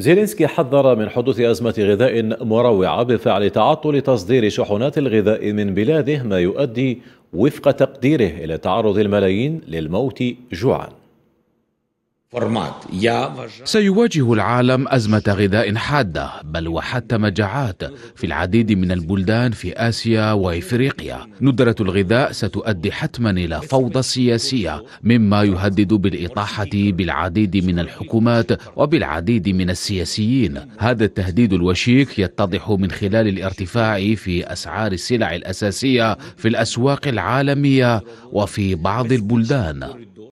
زيلينسكي حذر من حدوث أزمة غذاء مروعة بفعل تعطل تصدير شحنات الغذاء من بلاده ما يؤدي وفق تقديره إلى تعرض الملايين للموت جوعاً سيواجه العالم أزمة غذاء حادة بل وحتى مجاعات في العديد من البلدان في آسيا وإفريقيا ندرة الغذاء ستؤدي حتما إلى فوضى سياسية مما يهدد بالإطاحة بالعديد من الحكومات وبالعديد من السياسيين هذا التهديد الوشيك يتضح من خلال الارتفاع في أسعار السلع الأساسية في الأسواق العالمية وفي بعض البلدان